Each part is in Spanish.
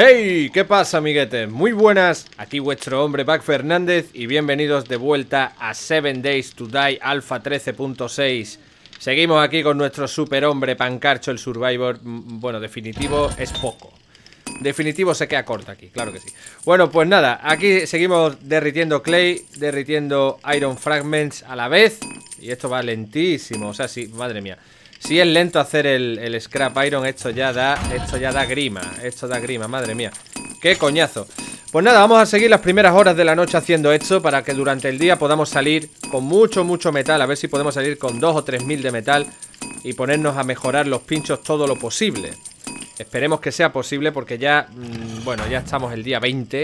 ¡Hey! ¿Qué pasa, amiguetes? Muy buenas, aquí vuestro hombre Back Fernández y bienvenidos de vuelta a 7 Days to Die Alpha 13.6 Seguimos aquí con nuestro superhombre Pancarcho, el Survivor, mm, mm, bueno, definitivo es poco Definitivo se queda corto aquí, claro que sí Bueno, pues nada, aquí seguimos derritiendo clay, derritiendo iron fragments a la vez Y esto va lentísimo, o sea, sí, madre mía si es lento hacer el, scrap iron, esto ya da. Esto ya da grima. Esto da grima, madre mía. ¡Qué coñazo! Pues nada, vamos a seguir las primeras horas de la noche haciendo esto para que durante el día podamos salir con mucho, mucho metal. A ver si podemos salir con dos o tres mil de metal y ponernos a mejorar los pinchos todo lo posible. Esperemos que sea posible porque ya, mm, bueno, ya estamos el día 20.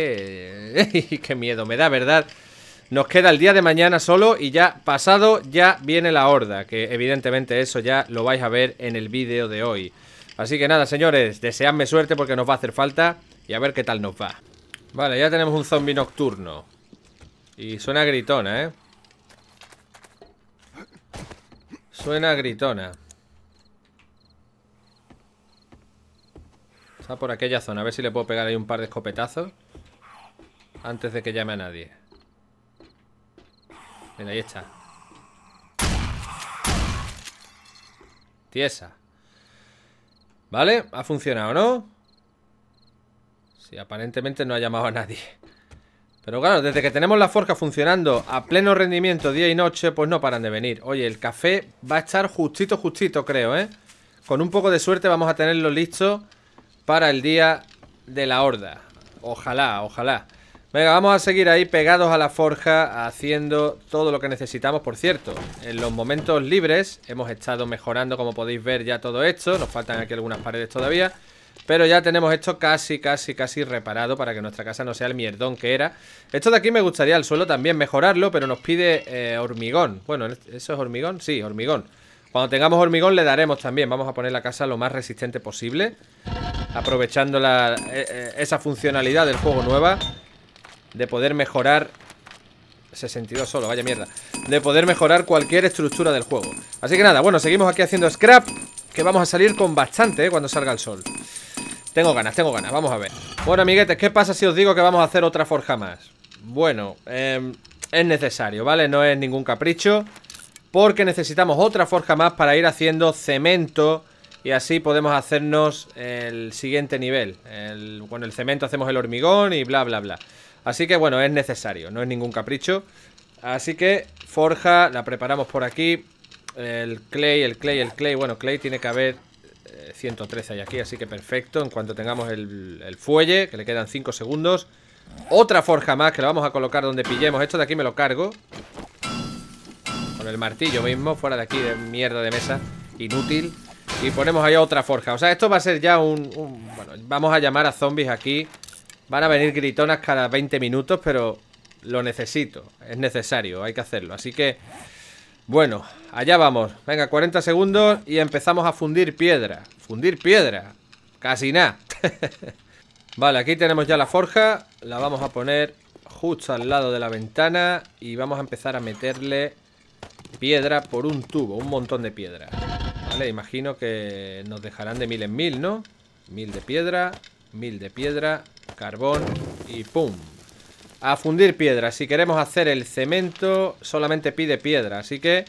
Eh, y qué miedo me da, ¿verdad? Nos queda el día de mañana solo y ya pasado ya viene la horda, que evidentemente eso ya lo vais a ver en el vídeo de hoy. Así que nada, señores, deseadme suerte porque nos va a hacer falta y a ver qué tal nos va. Vale, ya tenemos un zombie nocturno. Y suena gritona, ¿eh? Suena gritona. Está por aquella zona, a ver si le puedo pegar ahí un par de escopetazos. Antes de que llame a nadie. Venga, ahí está. Tiesa. ¿Vale? Ha funcionado, ¿no? Sí, aparentemente no ha llamado a nadie. Pero claro, desde que tenemos la forja funcionando a pleno rendimiento día y noche, pues no paran de venir. Oye, el café va a estar justito, justito, creo, ¿eh? Con un poco de suerte vamos a tenerlo listo para el día de la horda. Ojalá, ojalá. Venga, vamos a seguir ahí pegados a la forja Haciendo todo lo que necesitamos Por cierto, en los momentos libres Hemos estado mejorando, como podéis ver Ya todo esto, nos faltan aquí algunas paredes todavía pero ya tenemos esto casi, casi, casi reparado para que nuestra casa no sea el mierdón que era. Esto de aquí me gustaría el suelo también mejorarlo, pero nos pide eh, hormigón. Bueno, ¿eso es hormigón? Sí, hormigón. Cuando tengamos hormigón le daremos también. Vamos a poner la casa lo más resistente posible. Aprovechando eh, eh, esa funcionalidad del juego nueva de poder mejorar 62 solo, vaya mierda De poder mejorar cualquier estructura del juego Así que nada, bueno, seguimos aquí haciendo scrap Que vamos a salir con bastante, ¿eh? Cuando salga el sol Tengo ganas, tengo ganas, vamos a ver Bueno, amiguetes, ¿qué pasa si os digo que vamos a hacer otra forja más? Bueno, em, es necesario, ¿vale? No es ningún capricho Porque necesitamos otra forja más para ir haciendo cemento Y así podemos hacernos el siguiente nivel Con el cemento hacemos el hormigón y bla, bla, bla Así que bueno, es necesario, no es ningún capricho. Así que forja, la preparamos por aquí. El clay, el clay, el clay. Bueno, clay tiene que haber 113 eh, ahí aquí, así que perfecto. En cuanto tengamos el, fuelle, que le quedan 5 segundos. Otra forja más que la vamos a colocar donde pillemos. Esto de aquí me lo cargo. Con el martillo mismo, fuera de aquí, de mierda de mesa. Inútil. Y ponemos allá otra forja. O sea, esto va a ser ya un... un bueno, vamos a llamar a zombies aquí Van a venir gritonas cada 20 minutos, pero lo necesito. Es necesario, hay que hacerlo. Así que, bueno, allá vamos. Venga, 40 segundos y empezamos a fundir piedra. Fundir piedra. Casi nada. vale, aquí tenemos ya la forja. La vamos a poner justo al lado de la ventana y vamos a empezar a meterle piedra por un tubo, un montón de piedra. Vale, imagino que nos dejarán de mil en mil, ¿no? Mil de piedra, Mil de piedra, carbón y ¡pum! A fundir piedra. Si queremos hacer el cemento, solamente pide piedra. Así que,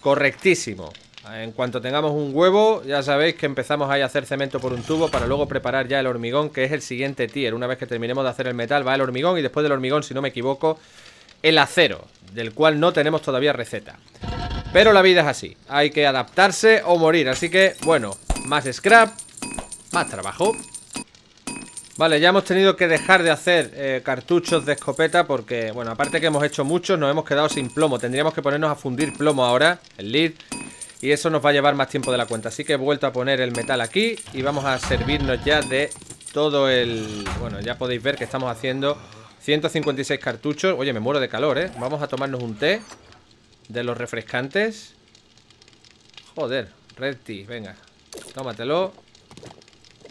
correctísimo. En cuanto tengamos un huevo, ya sabéis que empezamos a hacer cemento por un tubo para luego preparar ya el hormigón, que es el siguiente tier. Una vez que terminemos de hacer el metal, va el hormigón y después del hormigón, si no me equivoco, el acero, del cual no tenemos todavía receta. Pero la vida es así, hay que adaptarse o morir, así que, bueno, más scrap, más trabajo. Vale, ya hemos tenido que dejar de hacer eh, cartuchos de escopeta porque, bueno, aparte que hemos hecho muchos, nos hemos quedado sin plomo. Tendríamos que ponernos a fundir plomo ahora, el lead, y eso nos va a llevar más tiempo de la cuenta. Así que he vuelto a poner el metal aquí y vamos a servirnos ya de todo el... Bueno, ya podéis ver que estamos haciendo 156 cartuchos. Oye, me muero de calor, ¿eh? Vamos a tomarnos un té de los refrescantes. Joder, Red Tea, venga, tómatelo.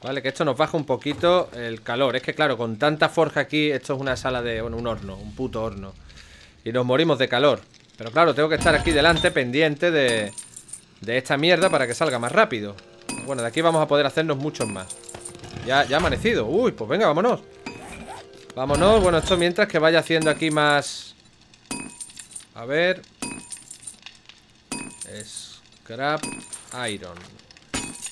Vale, que esto nos baja un poquito el calor. Es que claro, con tanta forja aquí, esto es una sala de... Bueno, un horno, un puto horno. Y nos morimos de calor. Pero claro, tengo que estar aquí delante, pendiente de... De esta mierda para que salga más rápido. Bueno, de aquí vamos a poder hacernos muchos más. Ya, ya ha amanecido. Uy, pues venga, vámonos. Vámonos. Bueno, esto mientras que vaya haciendo aquí más... A ver... Scrap Iron.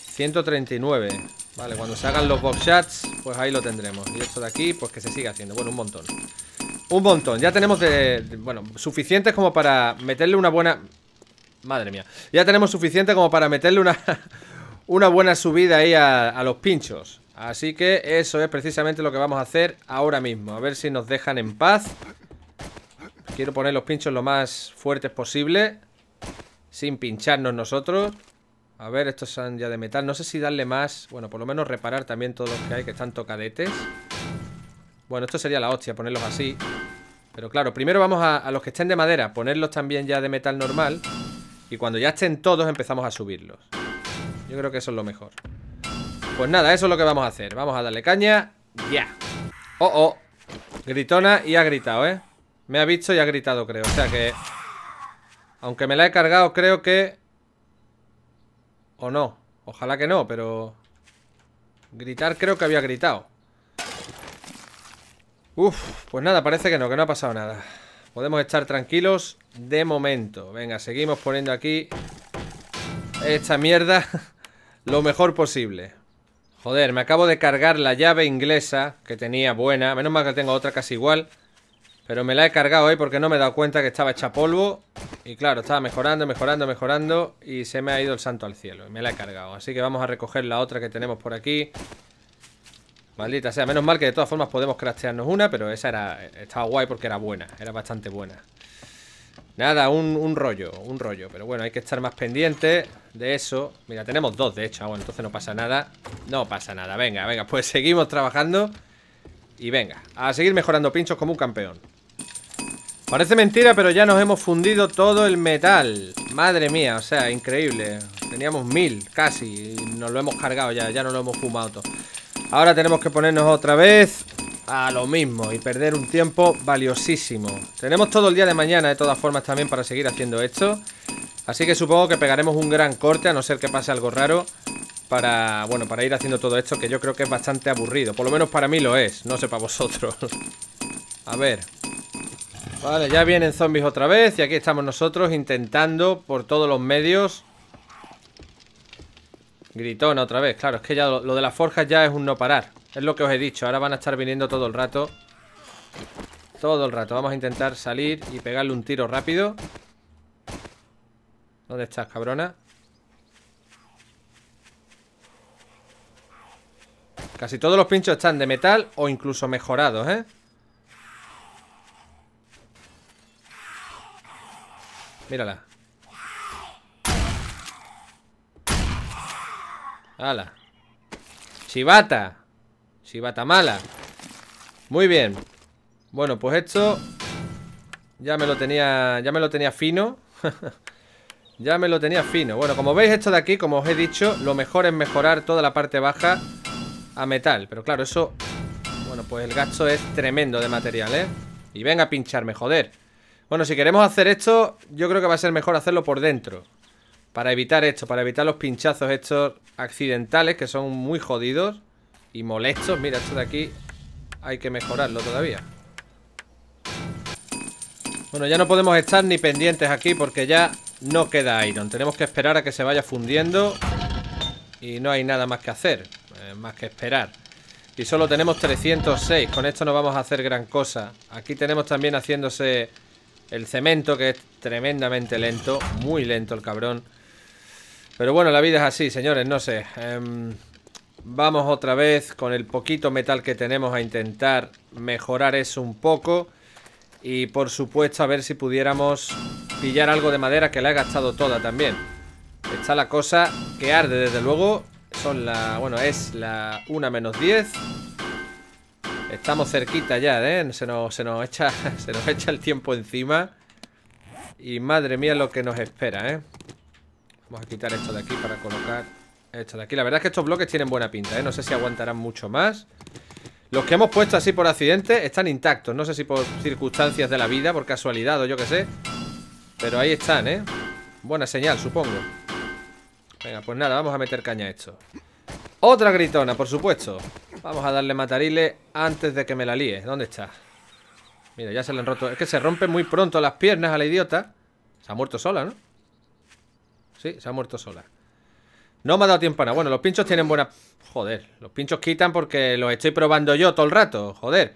139. Vale, cuando se hagan los box shots, pues ahí lo tendremos. Y esto de aquí, pues que se siga haciendo. Bueno, un montón. Un montón. Ya tenemos de, Bueno, suficientes como para meterle una buena... Madre mía. Ya tenemos suficiente como para meterle una... una buena subida ahí a los pinchos. Así que eso es precisamente lo que vamos a hacer ahora mismo. A ver si nos dejan en paz. Quiero poner los pinchos lo más fuertes posible. Sin pincharnos nosotros. A ver, estos son ya de metal. No sé si darle más... Bueno, por lo menos reparar también todos los que hay que están tocadetes. Bueno, esto sería la hostia, ponerlos así. Pero claro, primero vamos a, los que estén de madera, ponerlos también ya de metal normal. Y cuando ya estén todos empezamos a subirlos. Yo creo que eso es lo mejor. Pues nada, eso es lo que vamos a hacer. Vamos a darle caña. Ya. Oh, oh. Gritona y ha gritado, ¿eh? Me ha visto y ha gritado, creo. O sea que... Aunque me la he cargado, creo que o no. Ojalá que no, pero... Gritar creo que había gritado. Uf, pues nada, parece que no, que no ha pasado nada. Podemos estar tranquilos de momento. Venga, seguimos poniendo aquí esta mierda lo mejor posible. Joder, me acabo de cargar la llave inglesa que tenía buena. Menos mal que tengo otra casi igual. Pero me la he cargado hoy porque no me he dado cuenta que estaba hecha polvo. Y claro, estaba mejorando, mejorando, mejorando. Y se me ha ido el santo al cielo. Y me la he cargado. Así que vamos a recoger la otra que tenemos por aquí. Maldita sea. Menos mal que de todas formas podemos craftearnos una. Pero esa era estaba guay porque era buena. Era bastante buena. Nada, un, rollo, un rollo. Pero bueno, hay que estar más pendiente de eso. Mira, tenemos dos, de hecho. Ah, bueno, entonces no pasa nada. No pasa nada. Venga, venga. Pues seguimos trabajando. Y venga, a seguir mejorando pinchos como un campeón. Parece mentira, pero ya nos hemos fundido todo el metal. Madre mía, o sea, increíble. Teníamos mil, casi. Y nos lo hemos cargado ya, ya no lo hemos fumado todo. Ahora tenemos que ponernos otra vez a lo mismo y perder un tiempo valiosísimo. Tenemos todo el día de mañana, de todas formas, también para seguir haciendo esto. Así que supongo que pegaremos un gran corte, a no ser que pase algo raro, para, bueno, para ir haciendo todo esto, que yo creo que es bastante aburrido. Por lo menos para mí lo es, no sé para vosotros. a ver, Vale, ya vienen zombies otra vez y aquí estamos nosotros intentando por todos los medios Gritona otra vez, claro, es que ya lo, de las forjas ya es un no parar Es lo que os he dicho, ahora van a estar viniendo todo el rato Todo el rato, vamos a intentar salir y pegarle un tiro rápido ¿Dónde estás, cabrona? Casi todos los pinchos están de metal o incluso mejorados, ¿eh? Mírala. Hala. Chivata, Chivata mala. Muy bien. Bueno, pues esto ya me lo tenía, ya me lo tenía fino. ya me lo tenía fino. Bueno, como veis esto de aquí, como os he dicho, lo mejor es mejorar toda la parte baja a metal. Pero claro, eso, bueno, pues el gasto es tremendo de material, ¿eh? Y venga a pincharme, joder. Bueno, si queremos hacer esto, yo creo que va a ser mejor hacerlo por dentro. Para evitar esto, para evitar los pinchazos estos accidentales que son muy jodidos y molestos. Mira, esto de aquí hay que mejorarlo todavía. Bueno, ya no podemos estar ni pendientes aquí porque ya no queda iron. Tenemos que esperar a que se vaya fundiendo y no hay nada más que hacer, eh, más que esperar. Y solo tenemos 306, con esto no vamos a hacer gran cosa. Aquí tenemos también haciéndose el cemento, que es tremendamente lento. Muy lento el cabrón. Pero bueno, la vida es así, señores, no sé. Em, vamos otra vez con el poquito metal que tenemos a intentar mejorar eso un poco. Y por supuesto a ver si pudiéramos pillar algo de madera que la he gastado toda también. Está la cosa que arde desde luego. Son la... bueno, es la 1 menos 10. Estamos cerquita ya, ¿eh? Se nos, echa, echa el tiempo encima. Y madre mía lo que nos espera, ¿eh? Vamos a quitar esto de aquí para colocar esto de aquí. La verdad es que estos bloques tienen buena pinta, ¿eh? No sé si aguantarán mucho más. Los que hemos puesto así por accidente están intactos. No sé si por circunstancias de la vida, por casualidad o yo qué sé. Pero ahí están, ¿eh? Buena señal, supongo. Venga, pues nada, vamos a meter caña a esto. Otra gritona, por supuesto. Vamos a darle matarile antes de que me la líe. ¿Dónde está? Mira, ya se le han roto. Es que se rompen muy pronto las piernas a la idiota. Se ha muerto sola, ¿no? Sí, se ha muerto sola. No me ha dado tiempo a nada. Bueno, los pinchos tienen buena... Joder, los pinchos quitan porque los estoy probando yo todo el rato. Joder.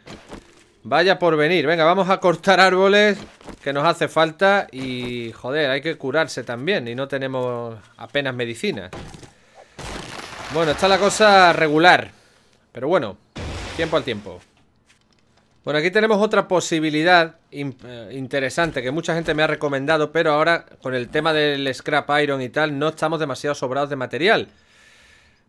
Vaya por venir. Venga, vamos a cortar árboles que nos hace falta. Y, joder, hay que curarse también. Y no tenemos apenas medicina. Bueno, está la cosa regular. Pero bueno, tiempo al tiempo. Bueno, aquí tenemos otra posibilidad eh, interesante que mucha gente me ha recomendado, pero ahora con el tema del scrap iron y tal, no estamos demasiado sobrados de material.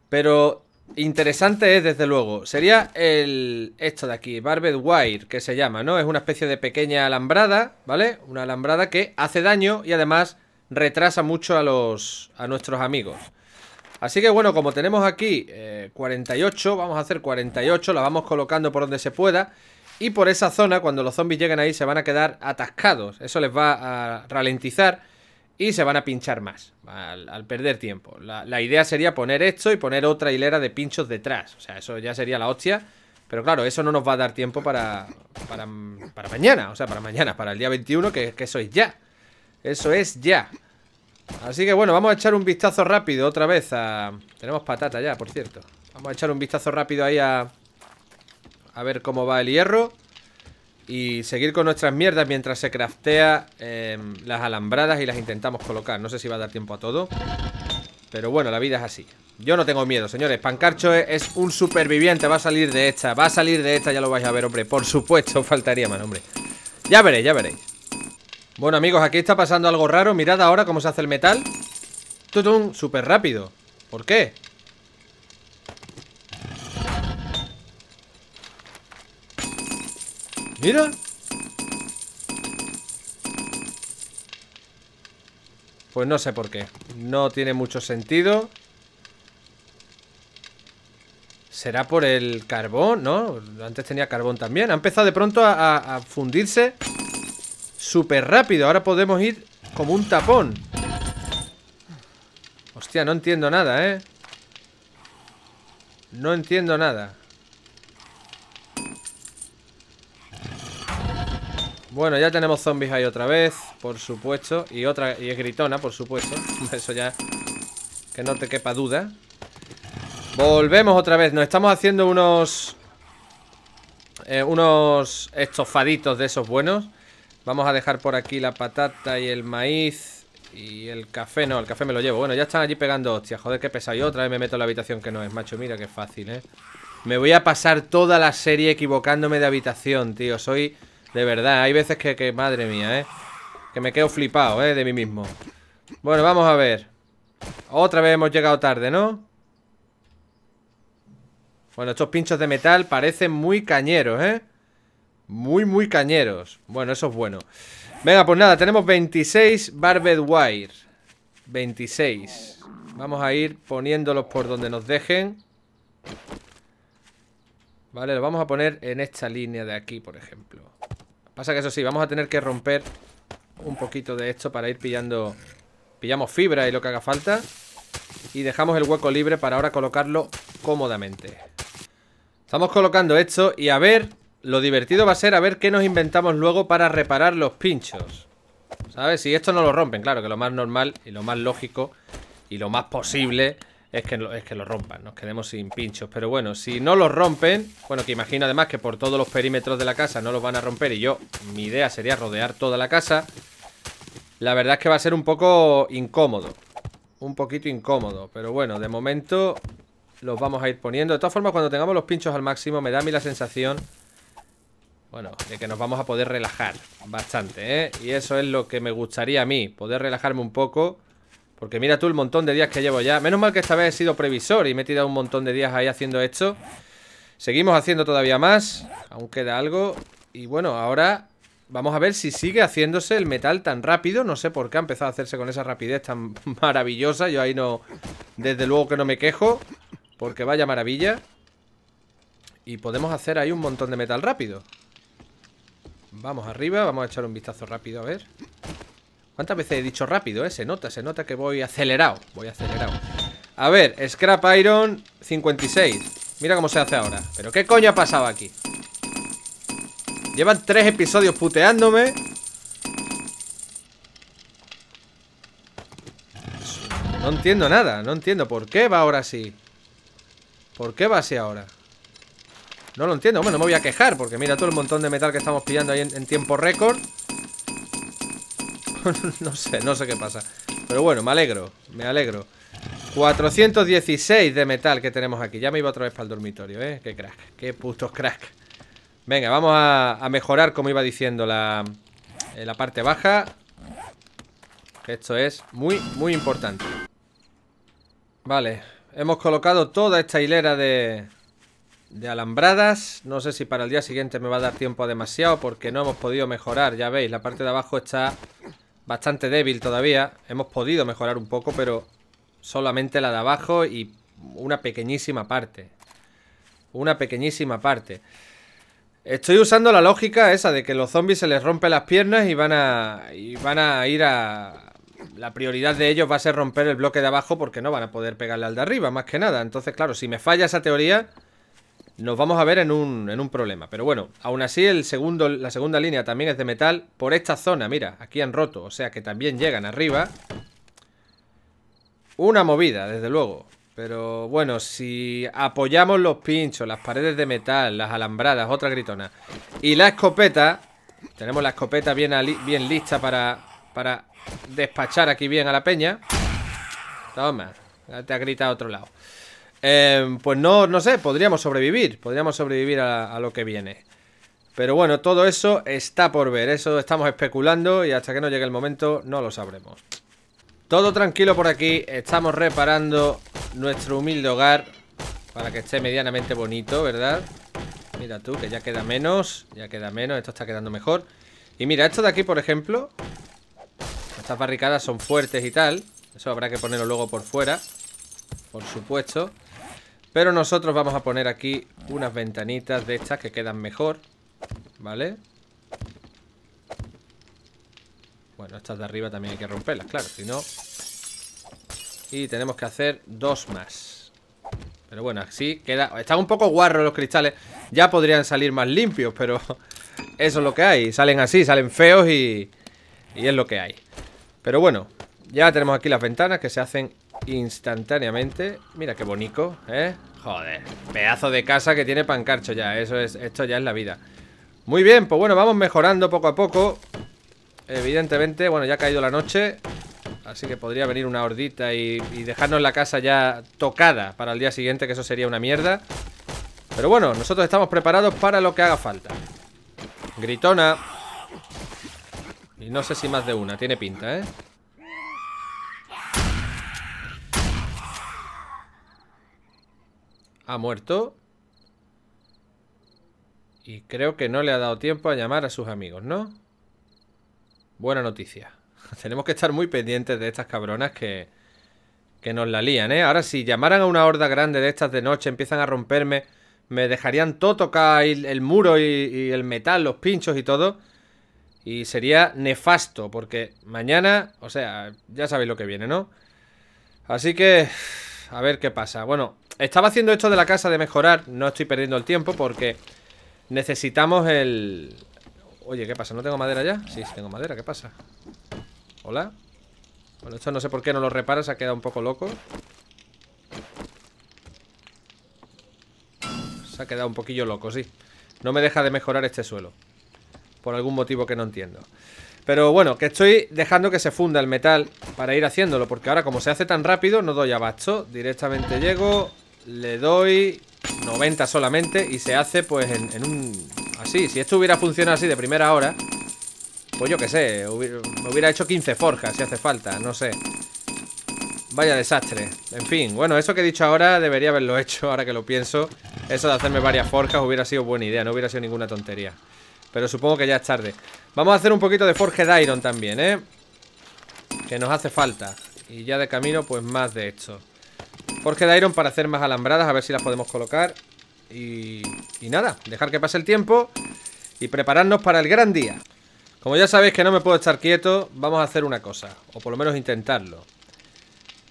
Pero interesante es, desde luego. Sería el esto de aquí, Barbed Wire, que se llama, ¿no? Es una especie de pequeña alambrada, ¿vale? Una alambrada que hace daño y además retrasa mucho a, los, a nuestros amigos. Así que bueno, como tenemos aquí 48, eh, vamos a hacer 48, la vamos colocando por donde se pueda. Y por esa zona, cuando los zombies lleguen ahí, se van a quedar atascados. Eso les va a ralentizar y se van a pinchar más al, perder tiempo. La, idea sería poner esto y poner otra hilera de pinchos detrás. O sea, eso ya sería la hostia. Pero claro, eso no nos va a dar tiempo para, para, mañana. O sea, para mañana, para el día 21, que, que eso es ya. Eso es ya. Así que bueno, vamos a echar un vistazo rápido otra vez a... Tenemos patata ya, por cierto Vamos a echar un vistazo rápido ahí a... A ver cómo va el hierro Y seguir con nuestras mierdas mientras se craftea em, las alambradas y las intentamos colocar No sé si va a dar tiempo a todo Pero bueno, la vida es así Yo no tengo miedo, señores Pancarcho es, es un superviviente, va a salir de esta Va a salir de esta, ya lo vais a ver, hombre Por supuesto, faltaría más, hombre Ya veréis, ya veréis bueno, amigos, aquí está pasando algo raro. Mirad ahora cómo se hace el metal. un Súper rápido. ¿Por qué? Mira. Pues no sé por qué. No tiene mucho sentido. ¿Será por el carbón? ¿No? Antes tenía carbón también. Ha empezado de pronto a fundirse. Súper rápido, ahora podemos ir como un tapón Hostia, no entiendo nada, ¿eh? No entiendo nada Bueno, ya tenemos zombies ahí otra vez Por supuesto Y otra y es gritona, por supuesto Eso ya Que no te quepa duda Volvemos otra vez Nos estamos haciendo unos eh, Unos estofaditos de esos buenos Vamos a dejar por aquí la patata y el maíz y el café. No, el café me lo llevo. Bueno, ya están allí pegando hostias. Joder, qué pesado. Y otra vez me meto en la habitación que no es, macho. Mira qué fácil, ¿eh? Me voy a pasar toda la serie equivocándome de habitación, tío. Soy... De verdad, hay veces que, que madre mía, ¿eh? Que me quedo flipado, ¿eh? De mí mismo. Bueno, vamos a ver. Otra vez hemos llegado tarde, ¿no? Bueno, estos pinchos de metal parecen muy cañeros, ¿eh? Muy, muy cañeros Bueno, eso es bueno Venga, pues nada, tenemos 26 Barbed Wire 26 Vamos a ir poniéndolos por donde nos dejen Vale, lo vamos a poner en esta línea de aquí, por ejemplo Pasa que eso sí, vamos a tener que romper un poquito de esto para ir pillando... Pillamos fibra y lo que haga falta Y dejamos el hueco libre para ahora colocarlo cómodamente Estamos colocando esto y a ver lo divertido va a ser a ver qué nos inventamos luego para reparar los pinchos. ¿Sabes? Si esto no lo rompen, claro, que lo más normal y lo más lógico y lo más posible es que, es que lo rompan. Nos quedemos sin pinchos. Pero bueno, si no los rompen, bueno, que imagino además que por todos los perímetros de la casa no los van a romper y yo, mi idea sería rodear toda la casa. La verdad es que va a ser un poco incómodo. Un poquito incómodo, pero bueno, de momento los vamos a ir poniendo. De todas formas, cuando tengamos los pinchos al máximo, me da a mí la sensación bueno, de que nos vamos a poder relajar bastante, ¿eh? Y eso es lo que me gustaría a mí, poder relajarme un poco. Porque mira tú el montón de días que llevo ya. Menos mal que esta vez he sido previsor y me he tirado un montón de días ahí haciendo esto. Seguimos haciendo todavía más. Aún queda algo. Y bueno, ahora vamos a ver si sigue haciéndose el metal tan rápido. No sé por qué ha empezado a hacerse con esa rapidez tan maravillosa. Yo ahí no... Desde luego que no me quejo. Porque vaya maravilla. Y podemos hacer ahí un montón de metal rápido. Vamos arriba, vamos a echar un vistazo rápido, a ver. ¿Cuántas veces he dicho rápido, eh? Se nota, se nota que voy acelerado. Voy acelerado. A ver, Scrap Iron 56. Mira cómo se hace ahora. ¿Pero qué coño ha pasado aquí? Llevan tres episodios puteándome. No entiendo nada, no entiendo. ¿Por qué va ahora así? ¿Por qué va así ahora? No lo entiendo, bueno, no me voy a quejar Porque mira todo el montón de metal que estamos pillando ahí en, tiempo récord No sé, no sé qué pasa Pero bueno, me alegro, me alegro 416 de metal que tenemos aquí Ya me iba otra vez para el dormitorio, ¿eh? Qué crack, qué putos crack Venga, vamos a, mejorar, como iba diciendo, la, eh, la parte baja Esto es muy, muy importante Vale, hemos colocado toda esta hilera de, de alambradas. No sé si para el día siguiente me va a dar tiempo demasiado porque no hemos podido mejorar. Ya veis, la parte de abajo está bastante débil todavía. Hemos podido mejorar un poco, pero solamente la de abajo y una pequeñísima parte. Una pequeñísima parte. Estoy usando la lógica esa de que los zombies se les rompen las piernas y van a, y van a ir a... La prioridad de ellos va a ser romper el bloque de abajo porque no van a poder pegarle al de arriba, más que nada. Entonces, claro, si me falla esa teoría, nos vamos a ver en un, problema. Pero bueno, aún así el segundo, la segunda línea también es de metal por esta zona, mira, aquí han roto, o sea que también llegan arriba. Una movida, desde luego. Pero bueno, si apoyamos los pinchos, las paredes de metal, las alambradas, otra gritona. Y la escopeta, tenemos la escopeta bien, bien lista para, para despachar aquí bien a la peña. Toma, te ha gritado a otro lado. Em, pues no, no sé, podríamos sobrevivir, podríamos sobrevivir a, a, lo que viene. Pero bueno, todo eso está por ver, eso estamos especulando y hasta que no llegue el momento no lo sabremos. Todo tranquilo por aquí, estamos reparando nuestro humilde hogar para que esté medianamente bonito, ¿verdad? Mira tú, que ya queda menos, ya queda menos, esto está quedando mejor. Y mira, esto de aquí, por ejemplo, estas barricadas son fuertes y tal, eso habrá que ponerlo luego por fuera, por supuesto. Pero nosotros vamos a poner aquí unas ventanitas de estas que quedan mejor. ¿Vale? Bueno, estas de arriba también hay que romperlas, claro, si no... Y tenemos que hacer dos más. Pero bueno, así queda... Están un poco guarros los cristales. Ya podrían salir más limpios, pero... Eso es lo que hay. Salen así, salen feos y... Y es lo que hay. Pero bueno, ya tenemos aquí las ventanas que se hacen instantáneamente. Mira qué bonito, ¿eh? Joder, pedazo de casa que tiene Pancarcho ya. Eso es, esto ya es la vida. Muy bien, pues bueno, vamos mejorando poco a poco. Evidentemente, bueno, ya ha caído la noche. Así que podría venir una hordita y dejarnos la casa ya tocada para el día siguiente, que eso sería una mierda. Pero bueno, nosotros estamos preparados para lo que haga falta. Gritona. Y no sé si más de una, tiene pinta, ¿eh? ha muerto. Y creo que no le ha dado tiempo a llamar a sus amigos, ¿no? Buena noticia. Tenemos que estar muy pendientes de estas cabronas que, que nos la lían, ¿eh? Ahora, si llamaran a una horda grande de estas de noche, empiezan a romperme, me dejarían todo tocar el, muro y el metal, los pinchos y todo. Y sería nefasto, porque mañana, o sea, ya sabéis lo que viene, ¿no? Así que, a ver qué pasa. Bueno, estaba haciendo esto de la casa de mejorar No estoy perdiendo el tiempo porque Necesitamos el... Oye, ¿qué pasa? ¿No tengo madera ya? Sí, tengo madera, ¿qué pasa? ¿Hola? Bueno, esto no sé por qué no lo repara Se ha quedado un poco loco Se ha quedado un poquillo loco, sí No me deja de mejorar este suelo Por algún motivo que no entiendo pero bueno, que estoy dejando que se funda el metal para ir haciéndolo, porque ahora como se hace tan rápido no doy abasto. Directamente llego, le doy 90 solamente y se hace pues en, un... Así, si esto hubiera funcionado así de primera hora Pues yo qué sé, hubiera, hubiera hecho 15 forjas si hace falta, no sé Vaya desastre En fin, bueno, eso que he dicho ahora debería haberlo hecho Ahora que lo pienso Eso de hacerme varias forjas hubiera sido buena idea No hubiera sido ninguna tontería Pero supongo que ya es tarde Vamos a hacer un poquito de de Iron también, ¿eh? Que nos hace falta Y ya de camino, pues más de esto Forja de Iron para hacer más alambradas A ver si las podemos colocar y, y nada, dejar que pase el tiempo Y prepararnos para el gran día Como ya sabéis que no me puedo estar quieto Vamos a hacer una cosa O por lo menos intentarlo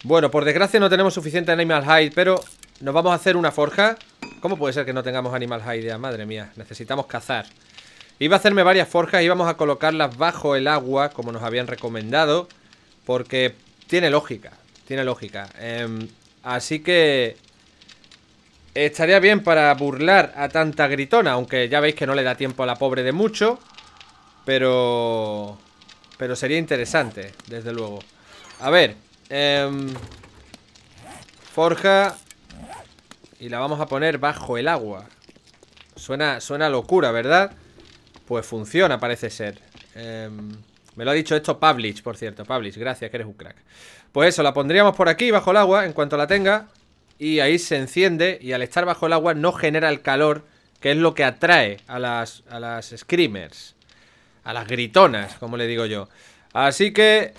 Bueno, por desgracia no tenemos suficiente Animal Hide Pero nos vamos a hacer una forja ¿Cómo puede ser que no tengamos Animal Hide? Madre mía, necesitamos cazar Iba a hacerme varias forjas y vamos a colocarlas bajo el agua Como nos habían recomendado Porque tiene lógica Tiene lógica eh, Así que... Estaría bien para burlar a tanta gritona, aunque ya veis que no le da tiempo a la pobre de mucho. Pero... Pero sería interesante, desde luego. A ver. Em, forja. Y la vamos a poner bajo el agua. Suena, suena locura, ¿verdad? Pues funciona, parece ser. Eh, me lo ha dicho esto Pavlich, por cierto. Publish, gracias, que eres un crack. Pues eso, la pondríamos por aquí, bajo el agua, en cuanto la tenga. Y ahí se enciende y al estar bajo el agua no genera el calor, que es lo que atrae a las, a las screamers. A las gritonas, como le digo yo. Así que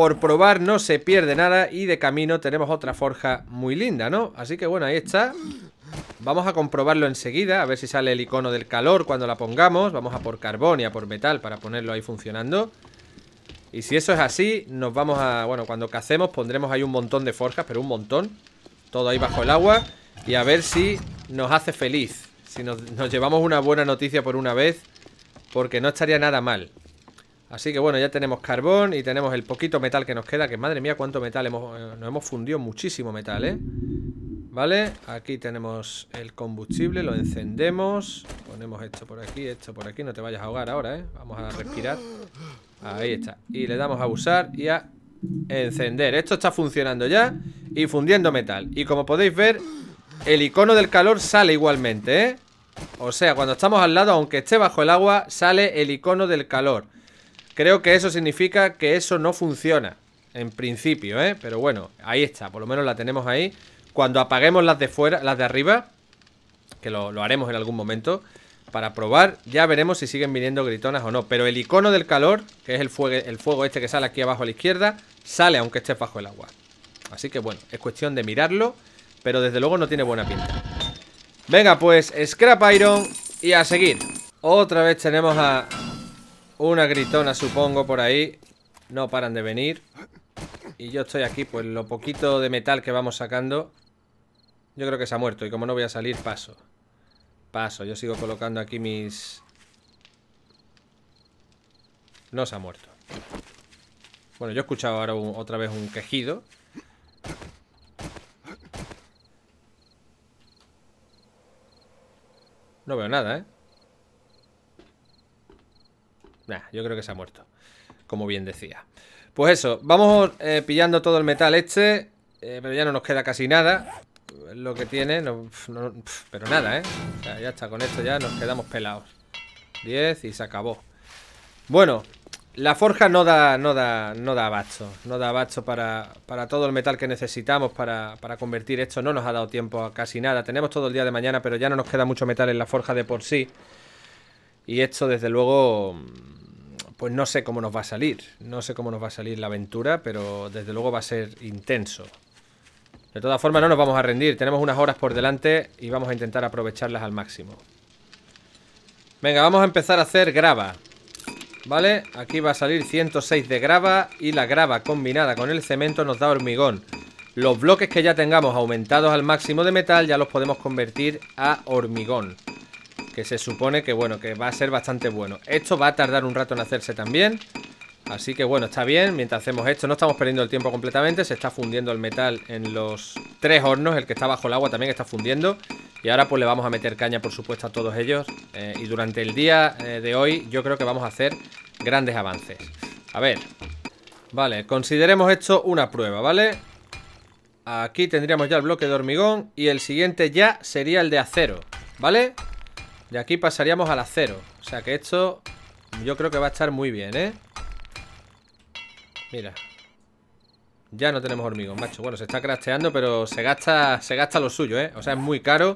por probar no se pierde nada y de camino tenemos otra forja muy linda, ¿no? Así que bueno, ahí está. Vamos a comprobarlo enseguida, a ver si sale el icono del calor cuando la pongamos. Vamos a por carbón y a por metal para ponerlo ahí funcionando. Y si eso es así, nos vamos a... Bueno, cuando cacemos pondremos ahí un montón de forjas, pero un montón. Todo ahí bajo el agua. Y a ver si nos hace feliz. Si nos, nos llevamos una buena noticia por una vez, porque no estaría nada mal. Así que bueno, ya tenemos carbón y tenemos el poquito metal que nos queda, que madre mía cuánto metal, hemos, eh, nos hemos fundido muchísimo metal, ¿eh? Vale, aquí tenemos el combustible, lo encendemos, ponemos esto por aquí, esto por aquí, no te vayas a ahogar ahora, ¿eh? Vamos a respirar. Ahí está. Y le damos a usar y a encender. Esto está funcionando ya y fundiendo metal. Y como podéis ver, el icono del calor sale igualmente, ¿eh? O sea, cuando estamos al lado, aunque esté bajo el agua, sale el icono del calor. Creo que eso significa que eso no funciona. En principio, ¿eh? Pero bueno, ahí está. Por lo menos la tenemos ahí. Cuando apaguemos las de fuera, las de arriba, que lo, haremos en algún momento, para probar, ya veremos si siguen viniendo gritonas o no. Pero el icono del calor, que es el fuego, el fuego este que sale aquí abajo a la izquierda, sale aunque esté bajo el agua. Así que bueno, es cuestión de mirarlo, pero desde luego no tiene buena pinta. Venga, pues Scrap Iron y a seguir. Otra vez tenemos a una gritona, supongo, por ahí. No paran de venir. Y yo estoy aquí, pues lo poquito de metal que vamos sacando. Yo creo que se ha muerto. Y como no voy a salir, paso. Paso. Yo sigo colocando aquí mis... No se ha muerto. Bueno, yo he escuchado ahora otra vez un quejido. No veo nada, ¿eh? yo creo que se ha muerto. Como bien decía. Pues eso, vamos eh, pillando todo el metal este. Eh, pero ya no nos queda casi nada. Lo que tiene, pero nada, ¿eh? ya está, con esto ya nos quedamos pelados. 10 y se acabó. Bueno, la forja no da, no da, no da abasto. No da abasto para, todo el metal que necesitamos para, para, convertir esto. No nos ha dado tiempo a casi nada. Tenemos todo el día de mañana, pero ya no nos queda mucho metal en la forja de por sí. Y esto, desde luego, pues no sé cómo nos va a salir. No sé cómo nos va a salir la aventura, pero desde luego va a ser intenso. De todas formas, no nos vamos a rendir. Tenemos unas horas por delante y vamos a intentar aprovecharlas al máximo. Venga, vamos a empezar a hacer grava. ¿Vale? Aquí va a salir 106 de grava y la grava combinada con el cemento nos da hormigón. Los bloques que ya tengamos aumentados al máximo de metal ya los podemos convertir a hormigón. Que se supone que, bueno, que va a ser bastante bueno Esto va a tardar un rato en hacerse también Así que bueno, está bien Mientras hacemos esto no estamos perdiendo el tiempo completamente Se está fundiendo el metal en los tres hornos El que está bajo el agua también está fundiendo Y ahora pues le vamos a meter caña por supuesto a todos ellos eh, Y durante el día eh, de hoy yo creo que vamos a hacer grandes avances A ver Vale, consideremos esto una prueba, ¿vale? Aquí tendríamos ya el bloque de hormigón Y el siguiente ya sería el de acero ¿Vale? De aquí pasaríamos al acero. O sea que esto yo creo que va a estar muy bien, ¿eh? Mira. Ya no tenemos hormigón, macho. Bueno, se está crasteando, pero se gasta, se gasta lo suyo, ¿eh? O sea, es muy caro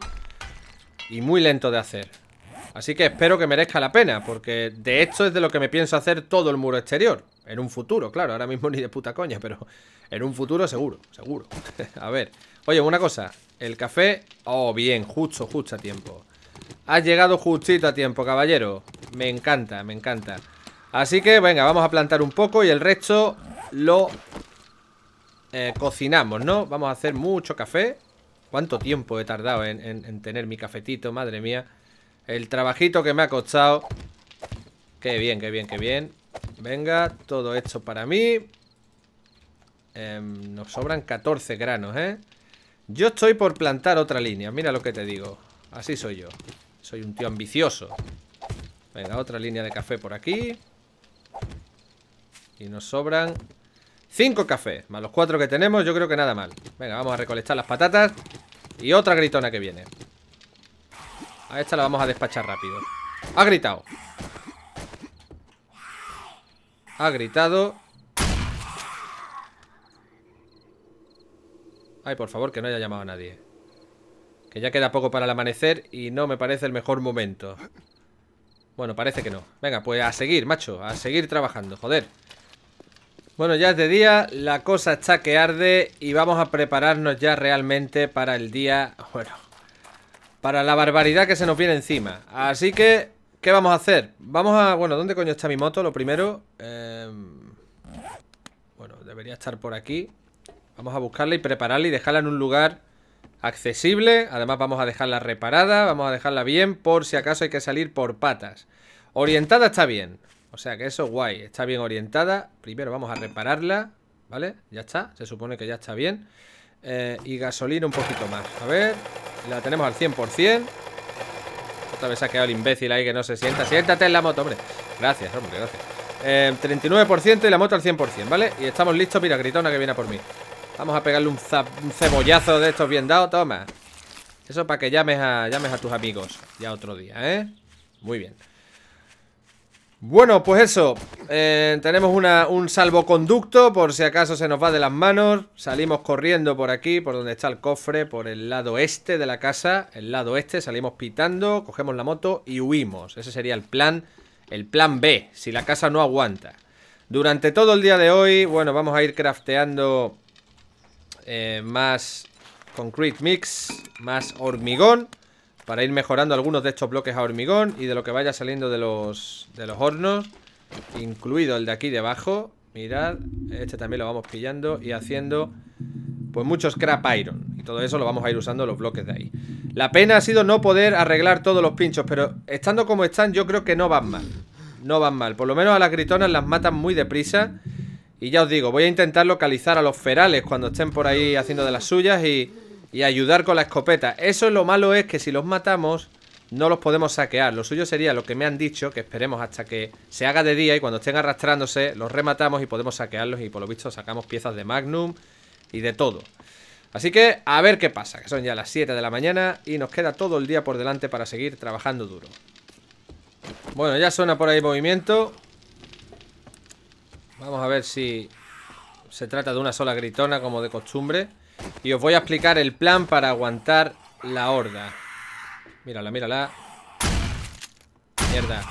y muy lento de hacer. Así que espero que merezca la pena, porque de esto es de lo que me pienso hacer todo el muro exterior. En un futuro, claro, ahora mismo ni de puta coña, pero en un futuro seguro, seguro. a ver, oye, una cosa, el café... Oh, bien, justo, justo a tiempo. Has llegado justito a tiempo, caballero. Me encanta, me encanta. Así que, venga, vamos a plantar un poco y el resto lo eh, cocinamos, ¿no? Vamos a hacer mucho café. ¿Cuánto tiempo he tardado en, tener mi cafetito? Madre mía. El trabajito que me ha costado. Qué bien, qué bien, qué bien. Venga, todo esto para mí. Em, nos sobran 14 granos, ¿eh? Yo estoy por plantar otra línea, mira lo que te digo. Así soy yo. Soy un tío ambicioso. Venga, otra línea de café por aquí. Y nos sobran cinco cafés. Más los cuatro que tenemos, yo creo que nada mal. Venga, vamos a recolectar las patatas. Y otra gritona que viene. A esta la vamos a despachar rápido. Ha gritado. Ha gritado. Ay, por favor, que no haya llamado a nadie. Que ya queda poco para el amanecer y no me parece el mejor momento. Bueno, parece que no. Venga, pues a seguir, macho. A seguir trabajando, joder. Bueno, ya es de día, la cosa está que arde y vamos a prepararnos ya realmente para el día... Bueno, para la barbaridad que se nos viene encima. Así que, ¿qué vamos a hacer? Vamos a... Bueno, ¿dónde coño está mi moto? Lo primero... Em, bueno, debería estar por aquí. Vamos a buscarla y prepararla y dejarla en un lugar accesible. Además vamos a dejarla reparada, vamos a dejarla bien por si acaso hay que salir por patas. Orientada está bien. O sea que eso guay, está bien orientada. Primero vamos a repararla, ¿vale? Ya está, se supone que ya está bien. Eh, y gasolina un poquito más. A ver, la tenemos al 100%. Otra vez ha quedado el imbécil ahí que no se sienta. Siéntate en la moto, hombre. Gracias, hombre, gracias. 39% eh, y la moto al 100%, ¿vale? Y estamos listos, mira, gritona que viene por mí Vamos a pegarle un, cebollazo de estos bien dados. Toma. Eso para que llames a, a tus amigos. Ya otro día, ¿eh? Muy bien. Bueno, pues eso. Eh, tenemos un salvoconducto por si acaso se nos va de las manos. Salimos corriendo por aquí, por donde está el cofre, por el lado este de la casa. El lado este, salimos pitando, cogemos la moto y huimos. Ese sería el plan, el plan B, si la casa no aguanta. Durante todo el día de hoy, bueno, vamos a ir crafteando eh, más concrete mix, más hormigón para ir mejorando algunos de estos bloques a hormigón y de lo que vaya saliendo de los, de los hornos, incluido el de aquí debajo. Mirad, este también lo vamos pillando y haciendo pues muchos scrap iron. Y todo eso lo vamos a ir usando los bloques de ahí. La pena ha sido no poder arreglar todos los pinchos, pero estando como están yo creo que no van mal. No van mal, por lo menos a las gritonas las matan muy deprisa y ya os digo, voy a intentar localizar a los ferales cuando estén por ahí haciendo de las suyas y, ayudar con la escopeta. Eso lo malo es que si los matamos no los podemos saquear. Lo suyo sería lo que me han dicho, que esperemos hasta que se haga de día y cuando estén arrastrándose los rematamos y podemos saquearlos y por lo visto sacamos piezas de Magnum y de todo. Así que a ver qué pasa, que son ya las 7 de la mañana y nos queda todo el día por delante para seguir trabajando duro. Bueno, ya suena por ahí movimiento. Vamos a ver si se trata de una sola gritona como de costumbre. Y os voy a explicar el plan para aguantar la horda. Mírala, mírala. Mierda.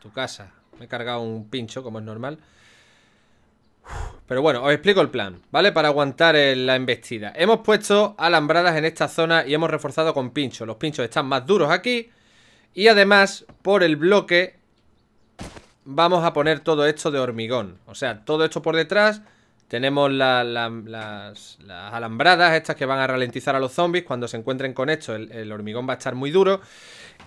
Tu casa. Me he cargado un pincho, como es normal. Pero bueno, os explico el plan, ¿vale? Para aguantar la embestida. Hemos puesto alambradas en esta zona y hemos reforzado con pinchos. Los pinchos están más duros aquí. Y además, por el bloque vamos a poner todo esto de hormigón. O sea, todo esto por detrás. Tenemos las, alambradas estas que van a ralentizar a los zombies. Cuando se encuentren con esto, el, el, hormigón va a estar muy duro.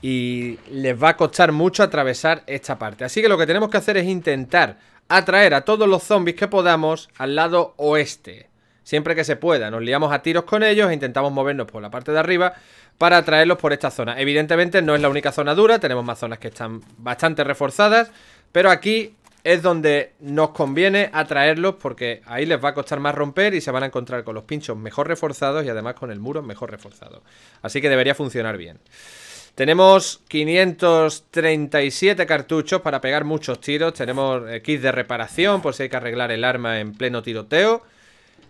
Y les va a costar mucho atravesar esta parte. Así que lo que tenemos que hacer es intentar atraer a todos los zombies que podamos al lado oeste. Siempre que se pueda. Nos liamos a tiros con ellos e intentamos movernos por la parte de arriba para atraerlos por esta zona. Evidentemente no es la única zona dura. Tenemos más zonas que están bastante reforzadas. Pero aquí es donde nos conviene atraerlos porque ahí les va a costar más romper y se van a encontrar con los pinchos mejor reforzados y además con el muro mejor reforzado. Así que debería funcionar bien. Tenemos 537 cartuchos para pegar muchos tiros. Tenemos eh, kit de reparación por si hay que arreglar el arma en pleno tiroteo.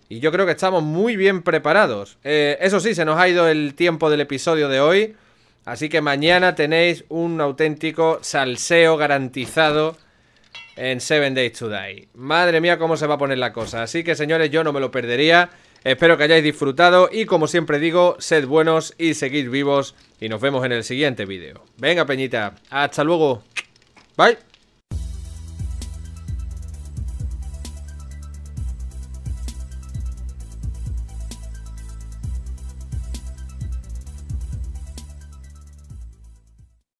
Y yo creo que estamos muy bien preparados. Eh, eso sí, se nos ha ido el tiempo del episodio de hoy. Así que mañana tenéis un auténtico salseo garantizado en Seven Days to Die. Madre mía, cómo se va a poner la cosa. Así que, señores, yo no me lo perdería. Espero que hayáis disfrutado y, como siempre digo, sed buenos y seguid vivos. Y nos vemos en el siguiente vídeo. Venga, Peñita. Hasta luego. Bye.